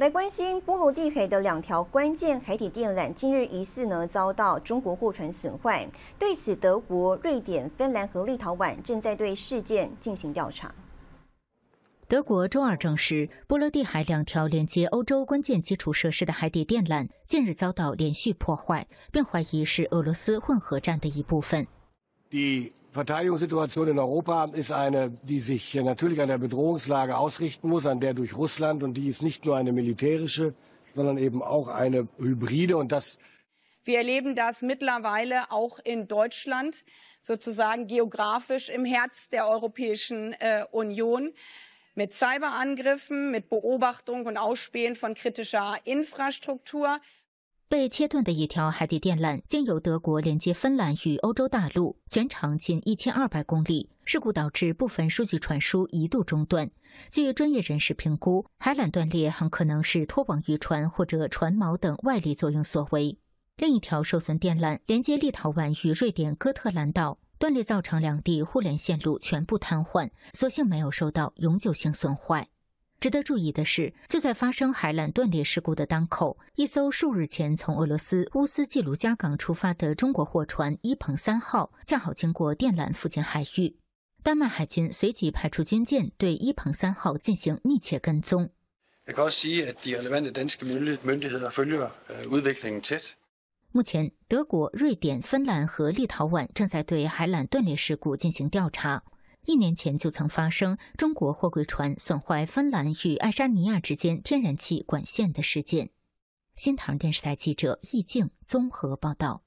来关心波罗的海的两条关键海底电缆近日疑似呢遭到中国货船损坏，对此，德国、瑞典、芬兰和立陶宛正在对事件进行调查。德国周二证实，波罗的海两条连接欧洲关键基础设施的海底电缆近日遭到连续破坏，并怀疑是俄罗斯混合战的一部分。第。Verteidigungssituation in Europa ist eine, die sich natürlich an der Bedrohungslage ausrichten muss, an der durch Russland. Und die ist nicht nur eine militärische, sondern eben auch eine hybride. Und das wir erleben das mittlerweile auch in Deutschland, sozusagen geografisch im Herz der Europäischen äh, Union mit Cyberangriffen, mit Beobachtung und Ausspähen von kritischer Infrastruktur. 被切断的一条海底电缆经由德国连接芬兰与欧洲大陆，全长近一千二百公里。事故导致部分数据传输一度中断。据专业人士评估，海缆断裂很可能是拖网渔船或者船锚等外力作用所为。另一条受损电缆连接立陶宛与瑞典哥特兰岛，断裂造成两地互联线路全部瘫痪，所幸没有受到永久性损坏。值得注意的是，就在发生海缆断裂事故的当口，一艘数日前从俄罗斯乌斯季卢加港出发的中国货船“伊鹏三号”恰好经过电缆附近海域。丹麦海军随即派出军舰对“伊鹏三号”进行密切跟踪。目前，德国、瑞典、芬兰和立陶宛正在对海缆断裂事故进行调查。一年前就曾发生中国货柜船损坏芬兰与爱沙尼亚之间天然气管线的事件。新唐电视台记者易静综合报道。